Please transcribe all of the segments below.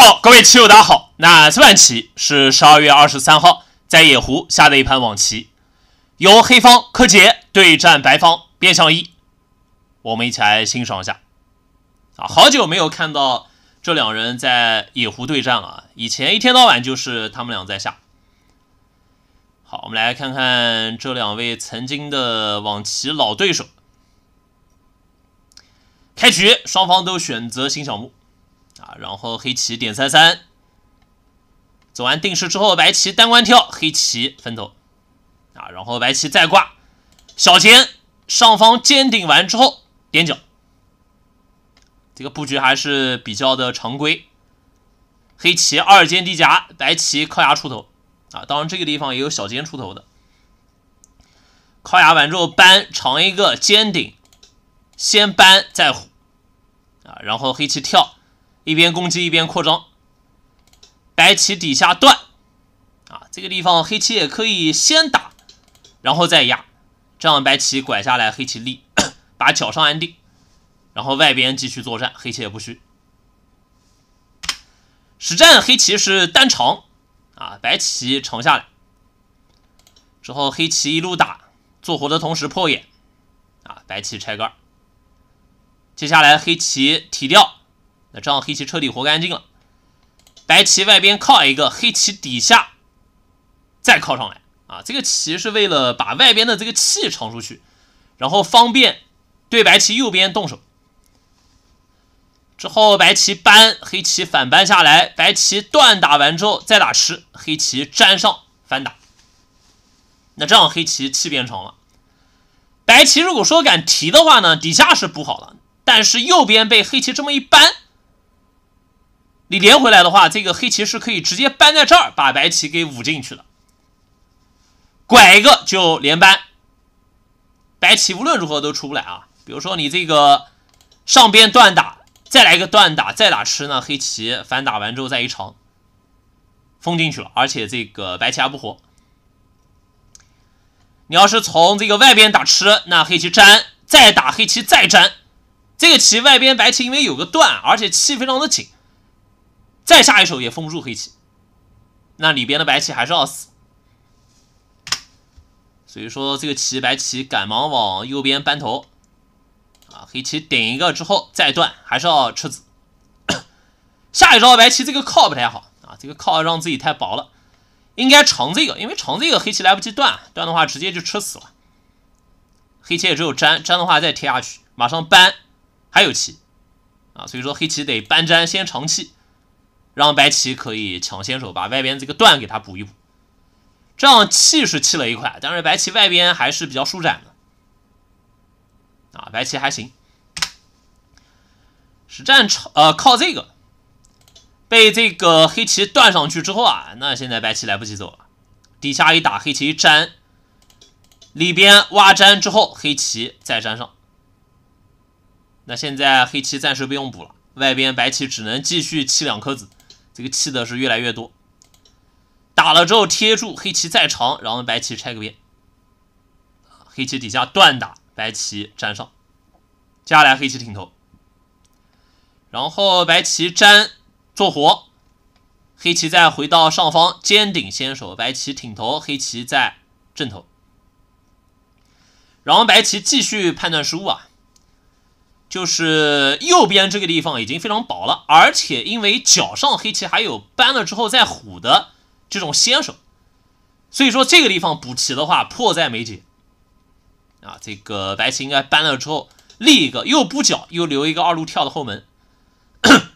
好，各位棋友，大家好。那这盘棋是十二月二十三号在野狐下的一盘网棋，由黑方柯洁对战白方边相一，我们一起来欣赏一下。啊，好久没有看到这两人在野狐对战了。以前一天到晚就是他们俩在下。好，我们来看看这两位曾经的网棋老对手。开局双方都选择新小目。啊，然后黑棋点三三，走完定式之后，白棋单关跳，黑棋分头。啊，然后白棋再挂小尖，上方尖顶完之后点角。这个布局还是比较的常规。黑棋二尖低夹，白棋靠牙出头。啊，当然这个地方也有小尖出头的。靠牙完之后搬长一个尖顶，先搬再虎。啊，然后黑棋跳。一边攻击一边扩张，白棋底下断，啊，这个地方黑棋也可以先打，然后再压，这样白棋拐下来，黑棋立，把脚上安定，然后外边继续作战，黑棋也不虚。实战黑棋是单长，啊，白棋长下来，之后黑棋一路打，做活的同时破眼，啊，白棋拆杆，接下来黑棋提掉。那这样黑棋彻底活干净了，白棋外边靠一个，黑棋底下再靠上来啊！这个棋是为了把外边的这个气长出去，然后方便对白棋右边动手。之后白棋扳，黑棋反扳下来，白棋断打完之后再打吃，黑棋粘上反打。那这样黑棋气变长了，白棋如果说敢提的话呢，底下是补好了，但是右边被黑棋这么一扳。你连回来的话，这个黑棋是可以直接搬在这儿，把白棋给捂进去的，拐一个就连搬，白棋无论如何都出不来啊。比如说你这个上边断打，再来一个断打，再打吃呢，黑棋反打完之后再一长，封进去了，而且这个白棋还不活。你要是从这个外边打吃，那黑棋粘，再打黑棋再粘，这个棋外边白棋因为有个断，而且气非常的紧。再下一手也封不住黑棋，那里边的白棋还是要死。所以说这个棋，白棋赶忙往右边扳头，啊，黑棋顶一个之后再断，还是要吃子。下一招白棋这个靠不太好啊，这个靠让自己太薄了，应该长这个，因为长这个黑棋来不及断，断的话直接就吃死了。黑棋也只有粘，粘的话再贴下去，马上搬，还有棋，啊，所以说黑棋得搬粘先长气。让白棋可以抢先手，把外边这个断给它补一补，这样气是气了一块，但是白棋外边还是比较舒展的。啊，白棋还行。实战呃靠这个，被这个黑棋断上去之后啊，那现在白棋来不及走了，底下一打黑棋粘，里边挖粘之后，黑棋再粘上。那现在黑棋暂时不用补了，外边白棋只能继续弃两颗子。这个气的是越来越多，打了之后贴住黑棋再长，然后白棋拆个边，黑棋底下断打，白棋粘上。接下来黑棋挺头，然后白棋粘做活，黑棋再回到上方尖顶先手，白棋挺头，黑棋在正头，然后白棋继续判断失误啊。就是右边这个地方已经非常薄了，而且因为角上黑棋还有搬了之后再虎的这种先手，所以说这个地方补棋的话迫在眉睫啊。这个白棋应该搬了之后立一个，又补角又留一个二路跳的后门，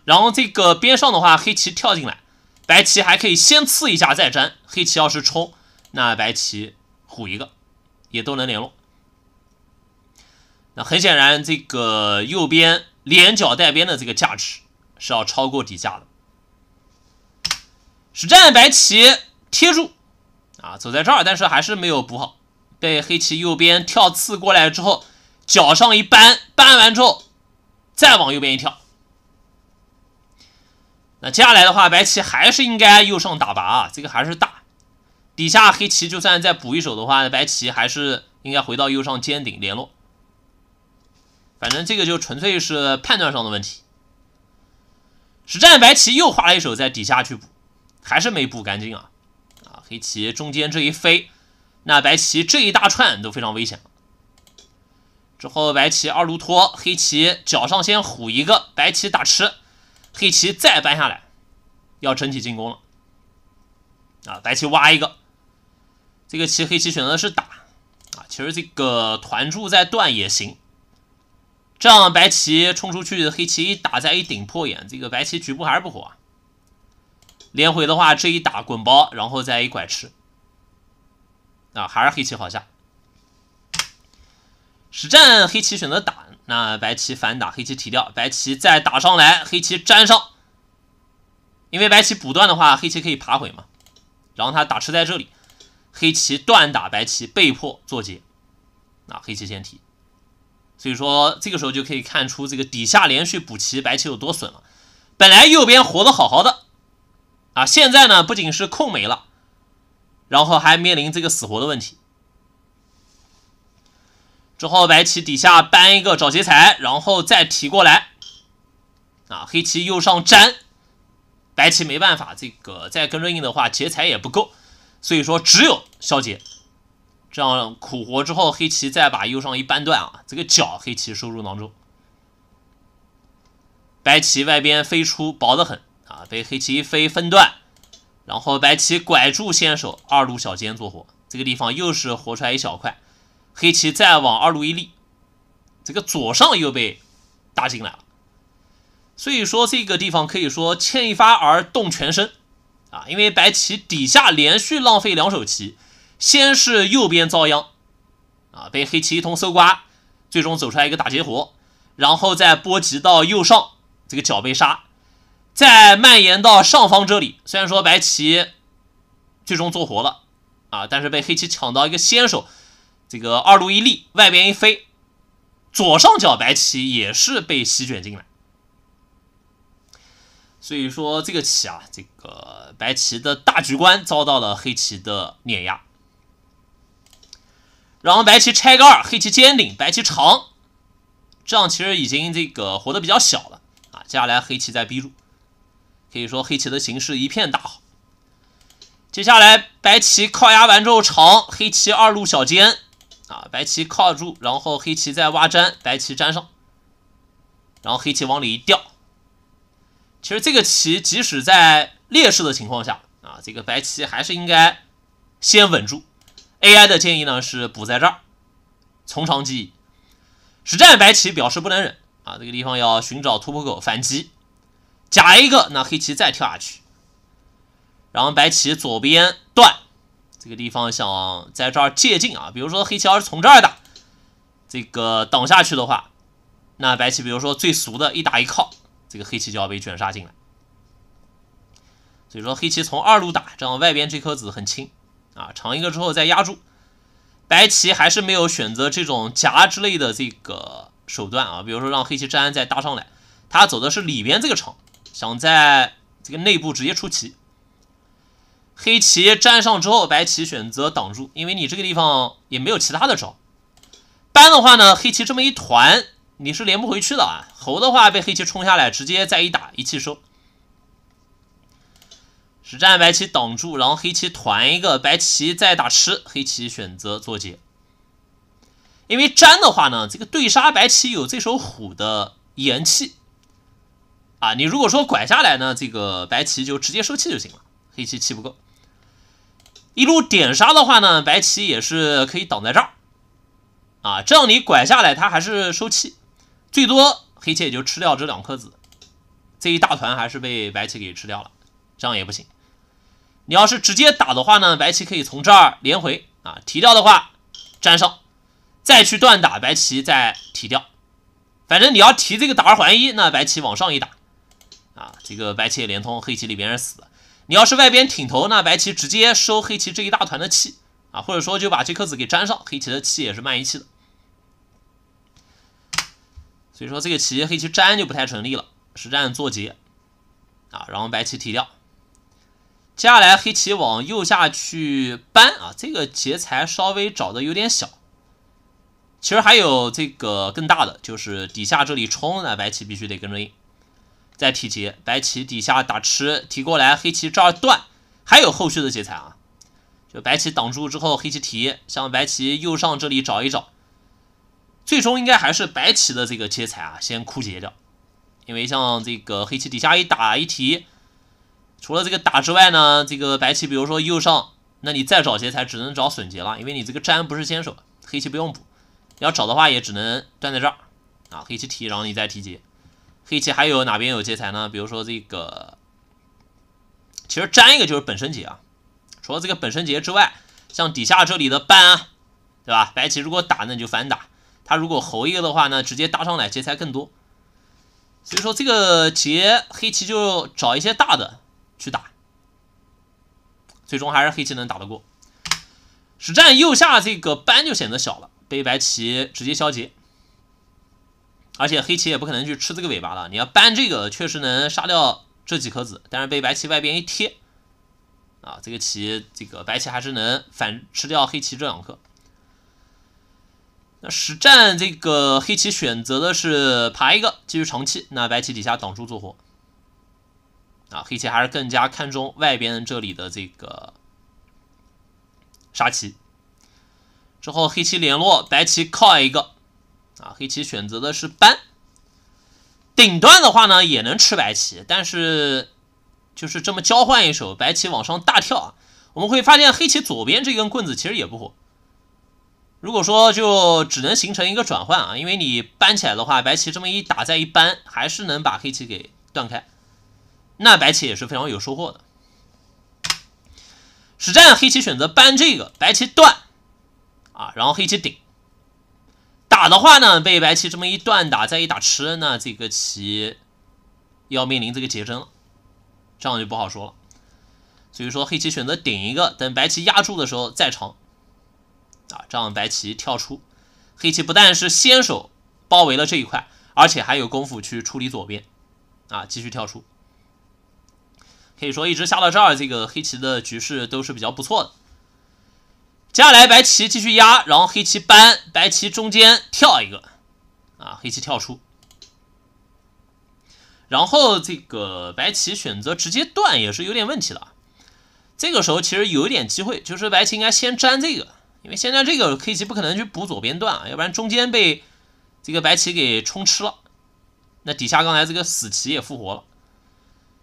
然后这个边上的话黑棋跳进来，白棋还可以先刺一下再粘，黑棋要是冲那白棋虎一个也都能联络。那很显然，这个右边连角带边的这个价值是要超过底下的，实战白棋贴住啊，走在这儿，但是还是没有补好，被黑棋右边跳刺过来之后，脚上一扳，扳完之后再往右边一跳。那接下来的话，白棋还是应该右上打拔啊，这个还是大。底下黑棋就算再补一手的话，白棋还是应该回到右上尖顶联络。反正这个就纯粹是判断上的问题。实战白棋又画了一手在底下去补，还是没补干净啊！啊，黑棋中间这一飞，那白棋这一大串都非常危险之后白棋二路拖，黑棋角上先虎一个，白棋打吃，黑棋再搬下来，要整体进攻了。啊，白棋挖一个，这个棋黑棋选择是打啊，其实这个团柱再断也行。这样白棋冲出去，黑棋一打再一顶破眼，这个白棋局部还是不活啊。连回的话，这一打滚包，然后再一拐吃，啊，还是黑棋好下。实战黑棋选择打，那白棋反打，黑棋提掉，白棋再打上来，黑棋粘上。因为白棋补断的话，黑棋可以爬回嘛，然后他打吃在这里，黑棋断打白棋被迫做劫，啊，黑棋先提。所以说，这个时候就可以看出这个底下连续补齐白棋有多损了。本来右边活的好好的啊，现在呢，不仅是空没了，然后还面临这个死活的问题。之后白棋底下搬一个找劫材，然后再提过来，啊，黑棋右上粘，白棋没办法，这个再跟着应的话劫材也不够，所以说只有消劫。这样苦活之后，黑棋再把右上一扳断啊，这个角黑棋收入囊中。白棋外边飞出，薄得很啊，被黑棋一飞分断，然后白棋拐住先手二路小尖做活，这个地方又是活出来一小块。黑棋再往二路一立，这个左上又被搭进来了。所以说这个地方可以说牵一发而动全身啊，因为白棋底下连续浪费两手棋。先是右边遭殃，啊，被黑棋一通搜刮，最终走出来一个打劫活，然后再波及到右上这个角被杀，再蔓延到上方这里。虽然说白棋最终做活了，啊，但是被黑棋抢到一个先手，这个二路一立，外边一飞，左上角白棋也是被席卷进来。所以说这个棋啊，这个白棋的大局观遭到了黑棋的碾压。然后白棋拆个二，黑棋尖顶，白棋长，这样其实已经这个活的比较小了啊。接下来黑棋再逼住，可以说黑棋的形势一片大好。接下来白棋靠压完之后长，黑棋二路小尖啊，白棋靠住，然后黑棋再挖粘，白棋粘上，然后黑棋往里一掉。其实这个棋即使在劣势的情况下啊，这个白棋还是应该先稳住。AI 的建议呢是补在这儿，从长计议。实战白棋表示不能忍啊，这个地方要寻找突破口反击。夹一个，那黑棋再跳下去，然后白棋左边断，这个地方想在这儿借进啊。比如说黑棋要是从这儿打，这个挡下去的话，那白棋比如说最俗的一打一靠，这个黑棋就要被卷杀进来。所以说黑棋从二路打，这样外边这颗子很轻。啊，长一个之后再压住，白棋还是没有选择这种夹之类的这个手段啊，比如说让黑棋粘再搭上来，他走的是里边这个长，想在这个内部直接出棋。黑棋粘上之后，白棋选择挡住，因为你这个地方也没有其他的招。搬的话呢，黑棋这么一团，你是连不回去的啊。猴的话被黑棋冲下来，直接再一打一气收。实战白棋挡住，然后黑棋团一个，白棋再打吃，黑棋选择做劫。因为粘的话呢，这个对杀白棋有这手虎的延气啊。你如果说拐下来呢，这个白棋就直接收气就行了，黑棋气不够。一路点杀的话呢，白棋也是可以挡在这儿啊。这样你拐下来，它还是收气，最多黑棋也就吃掉这两颗子，这一大团还是被白棋给吃掉了。这样也不行，你要是直接打的话呢，白棋可以从这儿连回啊，提掉的话粘上，再去断打白棋再提掉，反正你要提这个打二还一，那白棋往上一打啊，这个白棋也连通黑棋里边是死。的。你要是外边挺头，那白棋直接收黑棋这一大团的气啊，或者说就把这颗子给粘上，黑棋的气也是慢一气的。所以说这个棋黑棋粘就不太成立了，实战做劫啊，然后白棋提掉。接下来黑棋往右下去搬啊，这个劫材稍微找的有点小，其实还有这个更大的，就是底下这里冲那白棋必须得跟着应，再提劫，白棋底下打吃提过来，黑棋这儿断，还有后续的劫材啊，就白棋挡住之后，黑棋提，向白棋右上这里找一找，最终应该还是白棋的这个劫材啊先枯竭掉，因为像这个黑棋底下一打一提。除了这个打之外呢，这个白棋比如说右上，那你再找劫材只能找损劫了，因为你这个粘不是先手，黑棋不用补。要找的话也只能站在这儿啊，黑棋提，然后你再提劫。黑棋还有哪边有劫材呢？比如说这个，其实粘一个就是本身劫啊。除了这个本身劫之外，像底下这里的扳，对吧？白棋如果打，那你就反打。他如果侯一个的话，呢，直接搭上来劫材更多。所以说这个劫黑棋就找一些大的。去打，最终还是黑棋能打得过。实战右下这个扳就显得小了，被白棋直接消劫。而且黑棋也不可能去吃这个尾巴了，你要扳这个确实能杀掉这几颗子，但是被白棋外边一贴，啊，这个棋这个白棋还是能反吃掉黑棋这两颗。那实战这个黑棋选择的是爬一个继续长气，那白棋底下挡住做活。啊，黑棋还是更加看重外边这里的这个杀棋。之后黑棋联络白棋靠一个，啊，黑棋选择的是搬。顶端的话呢，也能吃白棋，但是就是这么交换一手，白棋往上大跳啊，我们会发现黑棋左边这根棍子其实也不活。如果说就只能形成一个转换啊，因为你搬起来的话，白棋这么一打，再一搬还是能把黑棋给断开。那白棋也是非常有收获的。实战黑棋选择搬这个，白棋断啊，然后黑棋顶打的话呢，被白棋这么一断打，再一打吃那这个棋要面临这个结针了，这样就不好说了。所以说黑棋选择顶一个，等白棋压住的时候再长啊，这样白棋跳出，黑棋不但是先手包围了这一块，而且还有功夫去处理左边啊，继续跳出。可以说一直下到这儿，这个黑棋的局势都是比较不错的。接下来白棋继续压，然后黑棋搬，白棋中间跳一个，啊，黑棋跳出，然后这个白棋选择直接断也是有点问题的。这个时候其实有一点机会，就是白棋应该先粘这个，因为现在这个黑棋不可能去补左边断啊，要不然中间被这个白棋给冲吃了。那底下刚才这个死棋也复活了。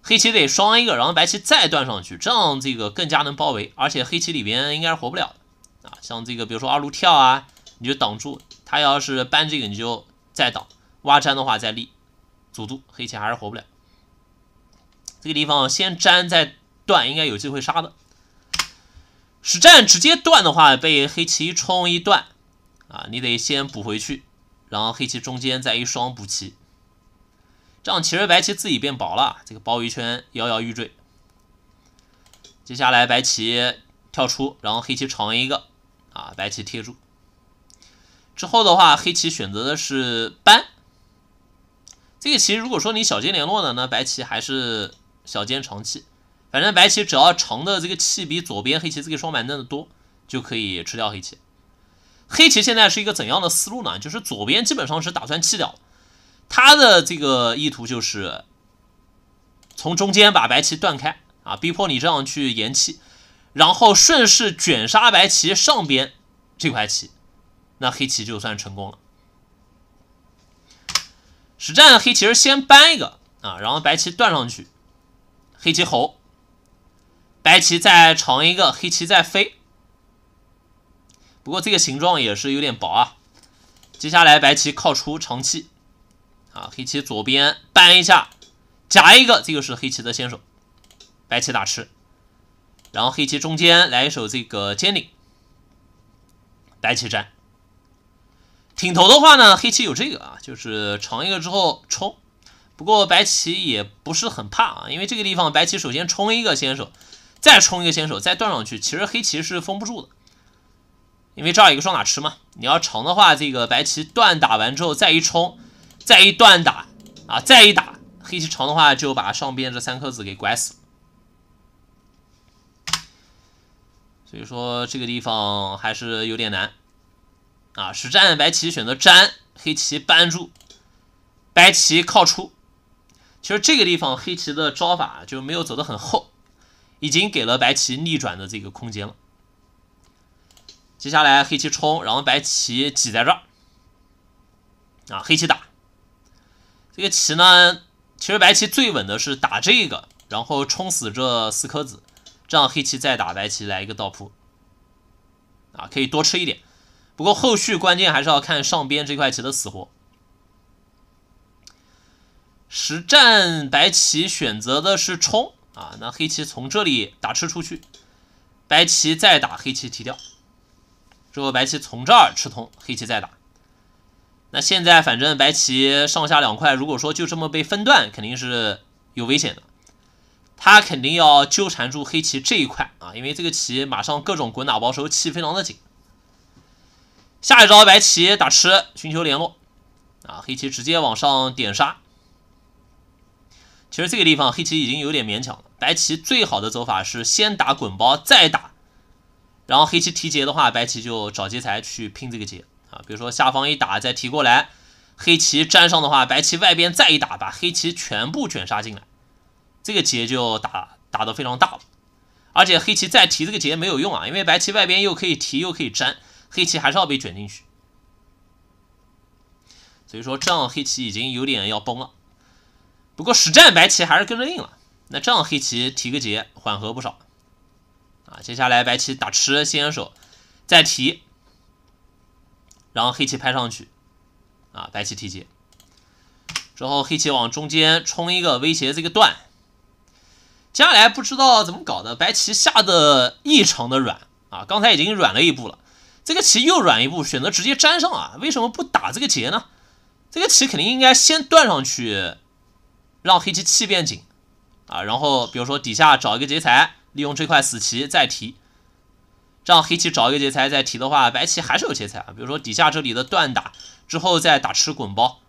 黑棋得双一个，然后白棋再断上去，这样这个更加能包围，而且黑棋里边应该是活不了的啊。像这个，比如说二路跳啊，你就挡住，他要是搬这个你就再挡，挖粘的话再立，阻住黑棋还是活不了。这个地方先粘再断，应该有机会杀的。实战直接断的话，被黑棋一冲一断啊，你得先补回去，然后黑棋中间再一双补棋。这样其实白棋自己变薄了，这个包围圈摇摇欲坠。接下来白棋跳出，然后黑棋长一个，啊，白棋贴住。之后的话，黑棋选择的是搬。这个棋如果说你小尖联络的，呢，白棋还是小尖长气。反正白棋只要长的这个气比左边黑棋这个双板嫩的多，就可以吃掉黑棋。黑棋现在是一个怎样的思路呢？就是左边基本上是打算弃掉。他的这个意图就是从中间把白棋断开啊，逼迫你这样去延期，然后顺势卷杀白棋上边这块棋，那黑棋就算成功了。实战黑棋是先搬一个啊，然后白棋断上去，黑棋吼。白棋再长一个，黑棋再飞。不过这个形状也是有点薄啊，接下来白棋靠出长气。啊，黑棋左边搬一下，夹一个，这个是黑棋的先手，白棋打吃，然后黑棋中间来一手这个尖顶，白棋粘。挺头的话呢，黑棋有这个啊，就是长一个之后冲，不过白棋也不是很怕啊，因为这个地方白棋首先冲一个先手，再冲一个先手，再断上去，其实黑棋是封不住的，因为这儿有个双打吃嘛，你要长的话，这个白棋断打完之后再一冲。再一断打啊，再一打，黑棋长的话就把上边这三颗子给拐死。所以说这个地方还是有点难啊。实战白棋选择粘，黑棋扳住，白棋靠出。其实这个地方黑棋的招法就没有走得很厚，已经给了白棋逆转的这个空间了。接下来黑棋冲，然后白棋挤在这儿啊，黑棋打。这个棋呢，其实白棋最稳的是打这个，然后冲死这四颗子，这样黑棋再打白棋来一个倒扑，啊，可以多吃一点。不过后续关键还是要看上边这块棋的死活。实战白棋选择的是冲啊，那黑棋从这里打吃出去，白棋再打黑棋提掉，之后白棋从这儿吃通，黑棋再打。那现在反正白棋上下两块，如果说就这么被分段，肯定是有危险的。他肯定要纠缠住黑棋这一块啊，因为这个棋马上各种滚打包收，时候气非常的紧。下一招白棋打吃，寻求联络啊，黑棋直接往上点杀。其实这个地方黑棋已经有点勉强了，白棋最好的走法是先打滚包再打，然后黑棋提劫的话，白棋就找劫材去拼这个劫。啊，比如说下方一打再提过来，黑棋粘上的话，白棋外边再一打，把黑棋全部卷杀进来，这个劫就打打得非常大了。而且黑棋再提这个劫没有用啊，因为白棋外边又可以提又可以粘，黑棋还是要被卷进去。所以说这样黑棋已经有点要崩了。不过实战白棋还是跟着硬了，那这样黑棋提个劫缓和不少。啊，接下来白棋打吃先手再提。然后黑棋拍上去，啊，白棋提劫，之后黑棋往中间冲一个威胁这个断。接下来不知道怎么搞的，白棋下的异常的软啊，刚才已经软了一步了，这个棋又软一步，选择直接粘上啊？为什么不打这个劫呢？这个棋肯定应该先断上去，让黑棋气变紧啊，然后比如说底下找一个劫材，利用这块死棋再提。这样黑棋找一个劫材再提的话，白棋还是有劫材啊。比如说底下这里的断打之后再打吃滚包，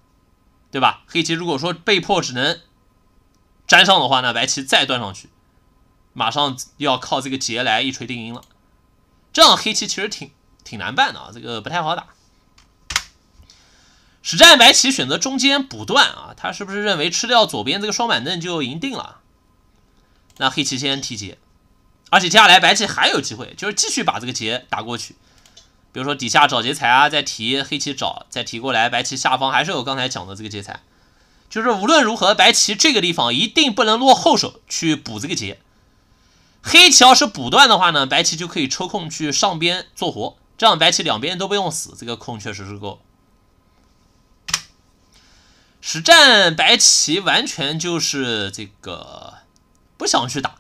对吧？黑棋如果说被迫只能粘上的话，那白棋再断上去，马上要靠这个劫来一锤定音了。这样黑棋其实挺挺难办的啊，这个不太好打。实战白棋选择中间补断啊，他是不是认为吃掉左边这个双板凳就赢定了？那黑棋先提劫。而且接下来白棋还有机会，就是继续把这个劫打过去。比如说底下找劫财啊，再提黑棋找，再提过来，白棋下方还是有刚才讲的这个劫财。就是无论如何，白棋这个地方一定不能落后手去补这个劫。黑棋要是补断的话呢，白棋就可以抽空去上边做活，这样白棋两边都不用死，这个空确实是够。实战白棋完全就是这个不想去打。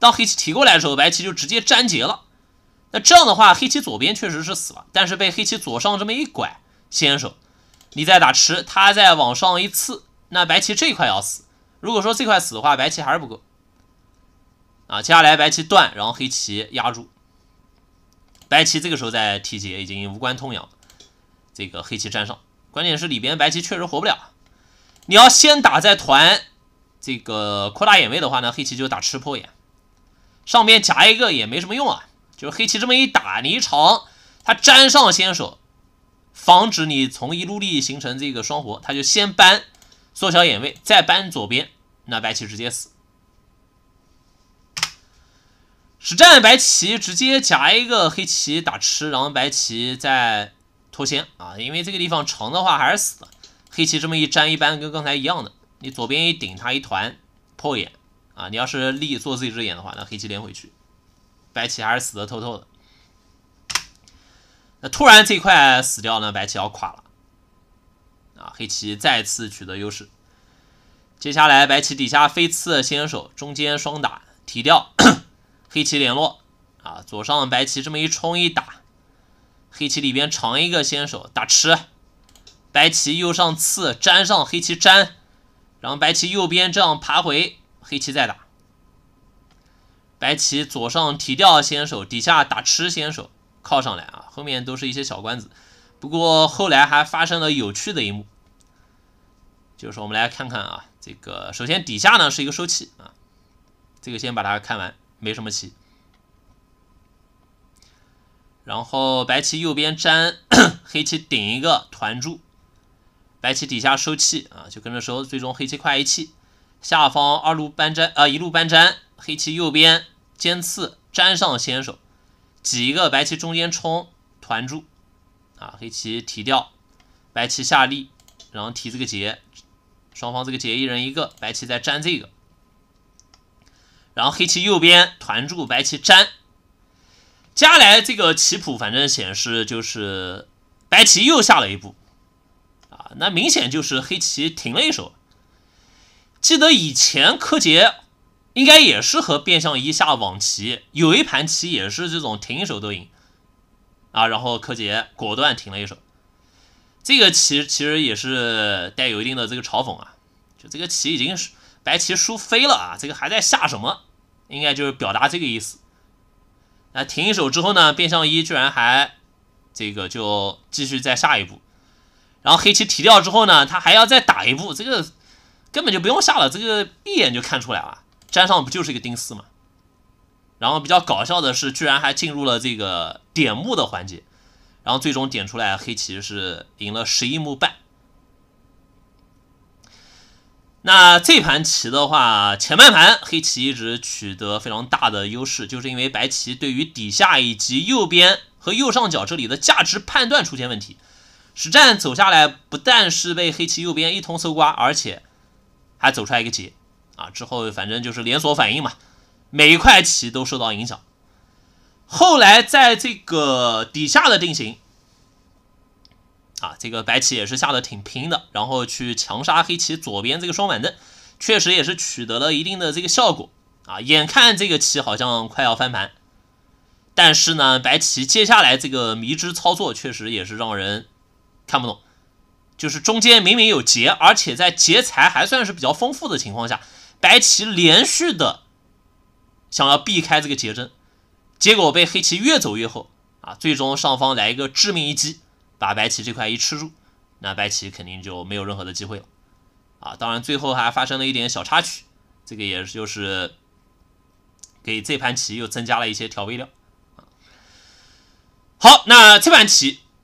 当黑棋提过来的时候，白棋就直接粘结了。那这样的话，黑棋左边确实是死了，但是被黑棋左上这么一拐先手，你再打吃，他再往上一刺，那白棋这块要死。如果说这块死的话，白棋还是不够啊。接下来白棋断，然后黑棋压住，白棋这个时候再提劫已经无关痛痒，这个黑棋粘上，关键是里边白棋确实活不了。你要先打再团，这个扩大眼位的话呢，黑棋就打吃破眼。上面夹一个也没什么用啊，就是黑棋这么一打，你一长，它粘上先手，防止你从一路力形成这个双活，它就先搬，缩小眼位，再搬左边，那白棋直接死。实战白棋直接夹一个黑棋打吃，然后白棋再脱先啊，因为这个地方长的话还是死的。黑棋这么一粘，一般跟刚才一样的，你左边一顶，它一团破眼。啊，你要是立做自己只眼的话，那黑棋连回去，白棋还是死的透透的。那突然这块死掉呢，白棋要垮了。啊，黑棋再次取得优势。接下来，白棋底下飞刺先手，中间双打提掉，黑棋联络。啊，左上白棋这么一冲一打，黑棋里边长一个先手打吃。白棋右上刺粘上黑棋粘，然后白棋右边这样爬回。黑棋再打，白棋左上提掉先手，底下打吃先手，靠上来啊！后面都是一些小关子，不过后来还发生了有趣的一幕，就是我们来看看啊，这个首先底下呢是一个收气啊，这个先把它看完，没什么棋。然后白棋右边粘，黑棋顶一个团住，白棋底下收气啊，就跟着收，最终黑棋快一气。下方二路搬粘，呃，一路搬粘，黑棋右边尖刺粘上先手，挤一个白棋中间冲团住，啊，黑棋提掉，白棋下立，然后提这个劫，双方这个劫一人一个，白棋再粘这个，然后黑棋右边团住，白棋粘，接下来这个棋谱反正显示就是白棋又下了一步，啊，那明显就是黑棋停了一手。记得以前柯洁应该也是和变相一下网棋，有一盘棋也是这种停一手都赢，啊，然后柯洁果断停了一手，这个棋其实也是带有一定的这个嘲讽啊，就这个棋已经是白棋输飞了啊，这个还在下什么？应该就是表达这个意思。那停一手之后呢，变相一居然还这个就继续再下一步，然后黑棋提掉之后呢，他还要再打一步，这个。根本就不用下了，这个一眼就看出来了，粘上不就是一个钉丝吗？然后比较搞笑的是，居然还进入了这个点目”的环节，然后最终点出来黑棋是赢了十一目半。那这盘棋的话，前半盘黑棋一直取得非常大的优势，就是因为白棋对于底下以及右边和右上角这里的价值判断出现问题。实战走下来，不但是被黑棋右边一通搜刮，而且。还走出来一个劫，啊，之后反正就是连锁反应嘛，每一块棋都受到影响。后来在这个底下的定型，啊，这个白棋也是下的挺拼的，然后去强杀黑棋左边这个双板凳，确实也是取得了一定的这个效果啊。眼看这个棋好像快要翻盘，但是呢，白棋接下来这个迷之操作确实也是让人看不懂。就是中间明明有劫，而且在劫财还算是比较丰富的情况下，白棋连续的想要避开这个劫争，结果被黑棋越走越厚啊！最终上方来一个致命一击，把白棋这块一吃住，那白棋肯定就没有任何的机会了啊！当然最后还发生了一点小插曲，这个也就是给这盘棋又增加了一些调味料啊。好，那这盘棋。